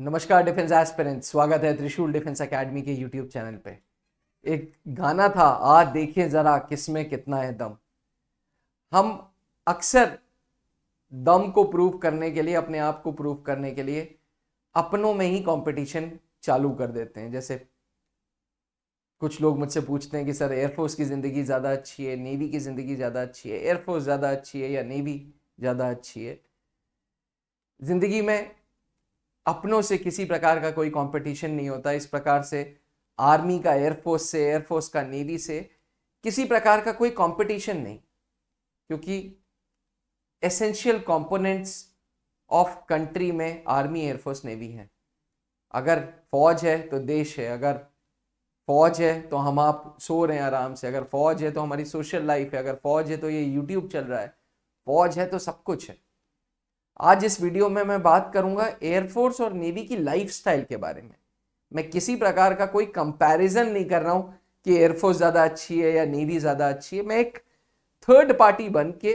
नमस्कार defence aspirant स्वागत है त्रिशूल डिफेंस एकेडमी के यूट्यूब चैनल पे एक गाना था आज देखिए जरा किस में कितना है दम हम अक्सर दम को प्रूव करने के लिए अपने आप को प्रूव करने के लिए अपनों में ही कंपटीशन चालू कर देते हैं जैसे कुछ लोग मुझसे पूछते हैं कि सर एयरफोर्स की ज़िंदगी ज़्यादा अच्छी है नेवी की ज़िंदगी ज़्यादा अच्छी है एयरफोर्स ज़्यादा अच्छी है या नेवी ज़्यादा अच्छी है ज़िंदगी में अपनों से किसी प्रकार का कोई कंपटीशन नहीं होता इस प्रकार से आर्मी का एयरफोर्स से एयरफोर्स का नेवी से किसी प्रकार का कोई कंपटीशन नहीं क्योंकि एसेंशियल कंपोनेंट्स ऑफ कंट्री में आर्मी एयरफोर्स नेवी है अगर फौज है तो देश है अगर फ़ौज है तो हम आप सो रहे हैं आराम से अगर फ़ौज है तो हमारी सोशल लाइफ है अगर फ़ौज है तो ये यूट्यूब चल रहा है फ़ौज है तो सब कुछ है आज इस वीडियो में मैं बात करूंगा एयरफोर्स और नेवी की स्टाइल के बारे में मैं किसी प्रकार का कोई कंपैरिजन नहीं कर रहा हूँ कि एयरफोर्स ज़्यादा अच्छी है या नेवी ज़्यादा अच्छी है मैं एक थर्ड पार्टी बन के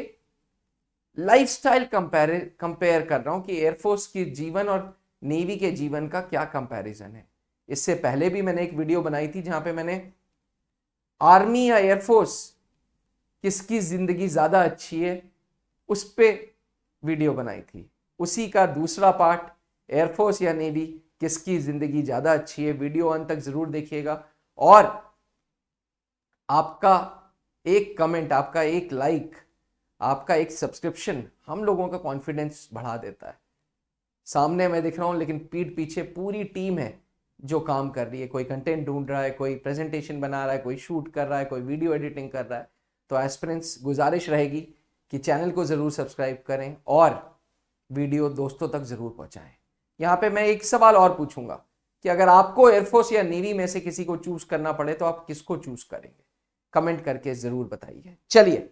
लाइफ स्टाइल कंपेयर कंपेयर कर रहा हूँ कि एयरफोर्स के जीवन और नेवी के जीवन का क्या कंपैरिजन है इससे पहले भी मैंने एक वीडियो बनाई थी जहां पे मैंने आर्मी या एयरफोर्स किसकी ज़िंदगी ज़्यादा अच्छी है उस पर वीडियो बनाई थी उसी का दूसरा पार्ट एयरफोर्स या नेवी किसकी ज़िंदगी ज़्यादा अच्छी है वीडियो अंत तक ज़रूर देखिएगा और आपका एक कमेंट आपका एक लाइक आपका एक सब्सक्रिप्शन हम लोगों का कॉन्फिडेंस बढ़ा देता है सामने मैं दिख रहा हूं लेकिन पीठ पीछे पूरी टीम है जो काम कर रही है कोई कंटेंट ढूंढ रहा है कोई प्रेजेंटेशन बना रहा है कोई शूट कर रहा है कोई वीडियो एडिटिंग कर रहा है तो एस्परेंट्स गुजारिश रहेगी कि चैनल को ज़रूर सब्सक्राइब करें और वीडियो दोस्तों तक ज़रूर पहुँचाएँ यहाँ पर मैं एक सवाल और पूछूंगा कि अगर आपको एयरफोर्स या नेवी में से किसी को चूज़ करना पड़े तो आप किसको चूज़ करेंगे कमेंट करके ज़रूर बताइए चलिए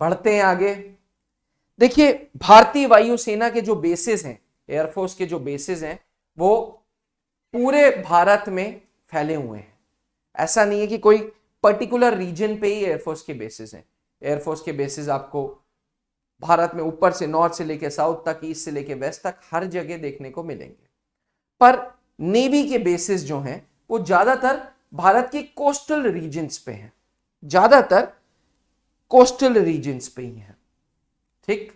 बढ़ते हैं आगे देखिए भारतीय वायुसेना के जो बेसिस हैं एयरफोर्स के जो बेसिस हैं वो पूरे भारत में फैले हुए हैं ऐसा नहीं है कि कोई पर्टिकुलर रीजन पे ही एयरफोर्स के बेसिस हैं एयरफोर्स के बेसिस आपको भारत में ऊपर से नॉर्थ से लेकर साउथ तक ईस्ट से लेकर वेस्ट तक हर जगह देखने को मिलेंगे पर नेवी के बेसिस जो हैं वो ज़्यादातर भारत के कोस्टल रीजन्स पे हैं ज़्यादातर कोस्टल रीजन्स पे ही हैं ठीक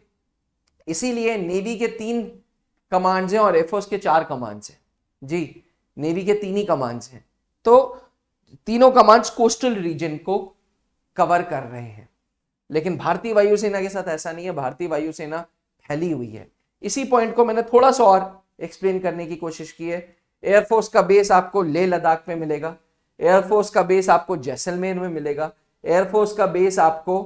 इसीलिए नेवी के तीन कमांड्स हैं और एयरफोर्स के चार कमांड्स हैं जी नेवी के तीन ही कमांड्स हैं तो तीनों कमांड्स कोस्टल रीजन को कवर कर रहे हैं लेकिन भारतीय वायुसेना के साथ ऐसा नहीं है भारतीय वायुसेना फैली हुई है इसी पॉइंट को मैंने थोड़ा सा और एक्सप्लेन करने की कोशिश की है एयरफोर्स का बेस आपको लेह लद्दाख में मिलेगा एयरफोर्स का बेस आपको जैसलमेर में मिलेगा एयरफोर्स का बेस आपको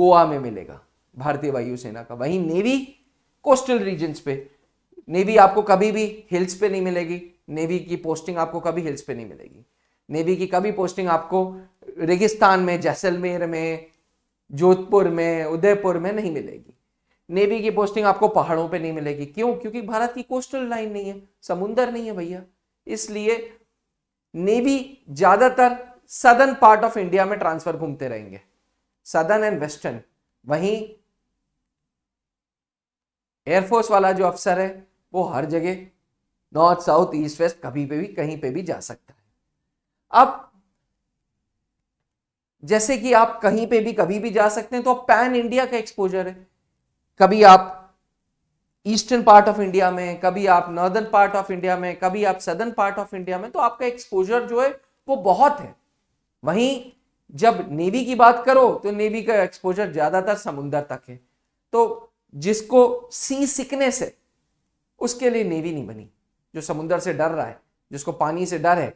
गोवा में मिलेगा भारतीय वायुसेना का वहीं नेवी कोस्टल रीजन पे नेवी आपको कभी भी हिल्स पे नहीं मिलेगी नेवी की पोस्टिंग आपको कभी हिल्स पे नहीं मिलेगी नेवी की कभी पोस्टिंग आपको रेगिस्तान में जैसलमेर में जोधपुर में उदयपुर में नहीं मिलेगी नेवी की पोस्टिंग आपको पहाड़ों पे नहीं मिलेगी क्यों क्योंकि भारत की कोस्टल लाइन नहीं है समुंदर नहीं है भैया इसलिए नेवी ज्यादातर सदर्न पार्ट ऑफ इंडिया में ट्रांसफर घूमते रहेंगे सदर्न एंड वेस्टर्न वहीं एयरफोर्स वाला जो अफसर है वो हर जगह नॉर्थ साउथ ईस्ट वेस्ट कभी पे भी कहीं पे भी जा सकता है अब जैसे कि आप कहीं पे भी कभी भी जा सकते हैं तो पैन इंडिया का एक्सपोजर है कभी आप ईस्टर्न पार्ट ऑफ इंडिया में कभी आप नॉर्दर्न पार्ट ऑफ इंडिया में कभी आप सदर्न पार्ट ऑफ इंडिया में तो आपका एक्सपोजर जो है वो बहुत है वहीं जब नेवी की बात करो तो नेवी का एक्सपोजर ज्यादातर समुंदर तक है तो जिसको सी सिकनेस है उसके लिए नेवी नहीं बनी जो समुद्र से डर रहा है जिसको पानी से डर है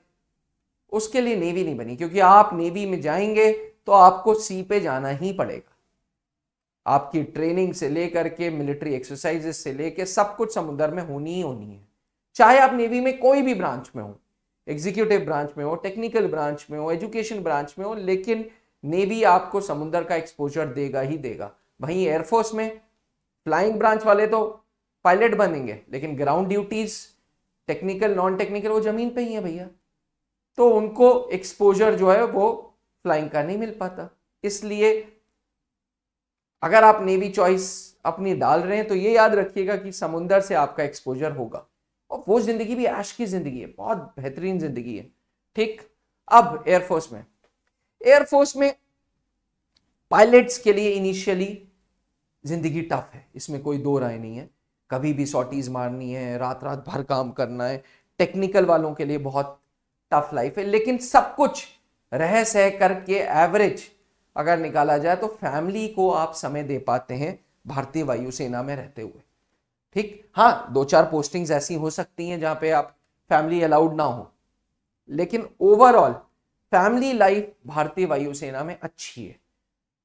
उसके लिए नेवी नहीं बनी क्योंकि आप नेवी में जाएंगे तो आपको सी पे जाना ही पड़ेगा आपकी ट्रेनिंग से लेकर के मिलिट्री एक्सरसाइजेस से लेकर सब कुछ समुद्र में होनी ही होनी है चाहे आप नेवी में कोई भी ब्रांच में हो एग्जीक्यूटिव ब्रांच में हो टेक्निकल ब्रांच में हो एजुकेशन ब्रांच में हो लेकिन नेवी आपको समुंदर का एक्सपोजर देगा ही देगा वहीं एयरफोर्स में फ्लाइंग ब्रांच वाले तो पायलट बनेंगे लेकिन ground duties technical non technical वो ज़मीन पे ही है भैया तो उनको एक्सपोजर जो है वो फ्लाइंग का नहीं मिल पाता इसलिए अगर आप नेवी चॉइस अपनी डाल रहे हैं तो ये याद रखिएगा कि समुंदर से आपका एक्सपोजर होगा और वो ज़िंदगी भी ऐश की ज़िंदगी है बहुत बेहतरीन ज़िंदगी है ठीक अब एयरफोर्स में एयरफोर्स में पायलट्स के लिए इनिशियली ज़िंदगी टफ है इसमें कोई दो राय नहीं है कभी भी सॉटीज़ मारनी है रात रात भर काम करना है टेक्निकल वालों के लिए बहुत टफ लाइफ है लेकिन सब कुछ रह सह करके एवरेज अगर निकाला जाए तो फैमिली को आप समय दे पाते हैं भारतीय वायुसेना में रहते हुए ठीक हाँ दो चार पोस्टिंग्स ऐसी हो सकती हैं जहाँ पे आप फैमिली अलाउड ना हो लेकिन ओवरऑल फैमिली लाइफ भारतीय वायुसेना में अच्छी है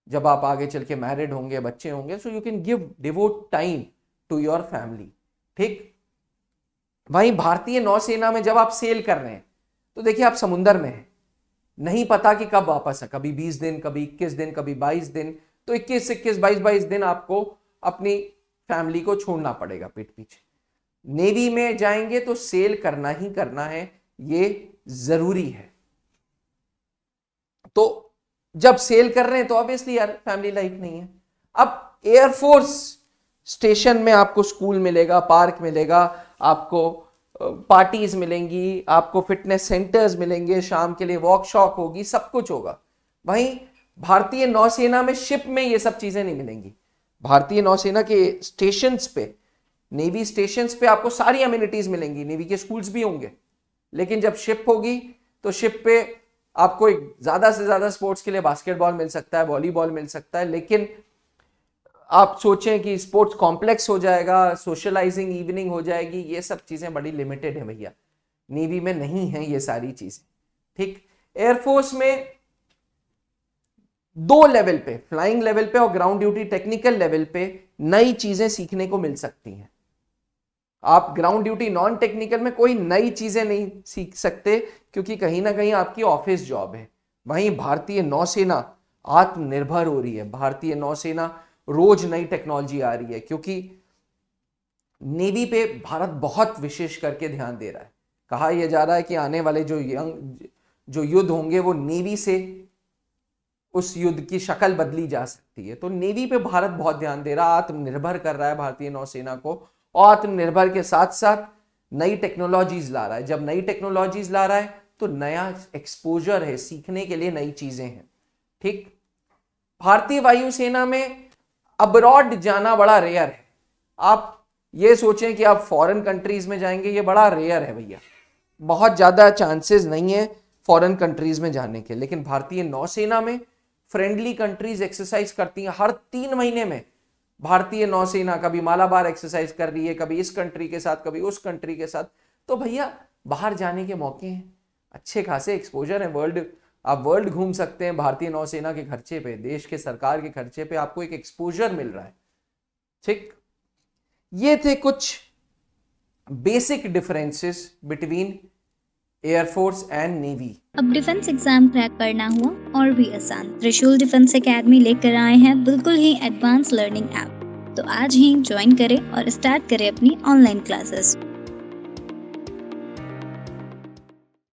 जब आप आगे चल के मैरिड होंगे बच्चे होंगे so you can give devote time to your family ठीक वहीं भारतीय नौसेना में जब आप सेल कर रहे हैं तो देखिए आप समुंदर में हैं नहीं पता कि कब वापस है कभी बीस दिन कभी इक्कीस दिन कभी बाईस दिन तो इक्कीस इक्कीस बाईस बाईस दिन आपको अपनी फैमिली को छोड़ना पड़ेगा पीठ पीछे नेवी में जाएंगे तो सेल करना ही करना है ये जरूरी है तो जब सेल कर रहे हैं तो ऑब्वियसली यार फैमिली लाइफ नहीं है अब एयरफोर्स स्टेशन में आपको स्कूल मिलेगा पार्क मिलेगा आपको पार्टीज मिलेंगी आपको फिटनेस सेंटर्स मिलेंगे शाम के लिए वर्कशॉप होगी सब कुछ होगा वहीं भारतीय नौसेना में शिप में ये सब चीज़ें नहीं मिलेंगी भारतीय नौसेना के स्टेशन पे नेवी स्टेशन पे आपको सारी अम्यूनिटीज़ मिलेंगी नेवी के स्कूल्स भी होंगे लेकिन जब शिप होगी तो शिप पे आपको एक ज़्यादा से ज़्यादा स्पोर्ट्स के लिए बास्केटबॉल मिल सकता है वॉलीबॉल मिल सकता है लेकिन आप सोचें कि स्पोर्ट्स कॉम्प्लेक्स हो जाएगा सोशलाइजिंग इवनिंग हो जाएगी ये सब चीज़ें बड़ी लिमिटेड है भैया नेवी में नहीं है ये सारी चीज़ें ठीक एयरफोर्स में दो लेवल पे फ्लाइंग लेवल पे और ग्राउंड ड्यूटी टेक्निकल लेवल पे नई चीज़ें सीखने को मिल सकती हैं आप ग्राउंड ड्यूटी नॉन टेक्निकल में कोई नई चीज़ें नहीं सीख सकते क्योंकि कहीं ना कहीं आपकी ऑफिस जॉब है वहीं भारतीय नौसेना आत्मनिर्भर हो रही है भारतीय नौसेना रोज नई टेक्नोलॉजी आ रही है क्योंकि नेवी पे भारत बहुत विशेष करके ध्यान दे रहा है कहा यह जा रहा है कि आने वाले जो यंग जो युद्ध होंगे वो नेवी से उस युद्ध की शक्ल बदली जा सकती है तो नेवी पे भारत बहुत ध्यान दे रहा है आत्मनिर्भर कर रहा है भारतीय नौसेना को और आत्मनिर्भर के साथ साथ नई टेक्नोलॉजीज ला रहा है जब नई टेक्नोलॉजीज ला रहा है तो नया एक्सपोजर है सीखने के लिए नई चीजें हैं ठीक भारतीय वायुसेना में अब्रॉड जाना बड़ा रेयर है आप ये सोचें कि आप फॉरेन कंट्रीज में जाएंगे ये बड़ा रेयर है भैया बहुत ज़्यादा चांसेस नहीं है फॉरेन कंट्रीज में जाने के लेकिन भारतीय नौसेना में फ्रेंडली कंट्रीज एक्सरसाइज करती हैं हर तीन महीने में भारतीय नौसेना कभी मालाबार एक्सरसाइज कर रही है कभी इस कंट्री के साथ कभी उस कंट्री के साथ तो भैया बाहर जाने के मौके हैं अच्छे खासे एक्सपोजर है वर्ल्ड आप वर्ल्ड घूम सकते हैं भारतीय नौसेना के खर्चे पे देश के सरकार के खर्चे पे आपको एक एक्सपोजर मिल रहा है ठीक ये थे कुछ basic differences between air force and navy अब डिफेंस एग्जाम क्रैक करना हुआ और भी आसान त्रिशूल डिफेंस एकेडमी लेकर आए हैं बिल्कुल ही एडवांस लर्निंग ऐप तो आज ही ज्वाइन करें और स्टार्ट करें अपनी ऑनलाइन क्लासेस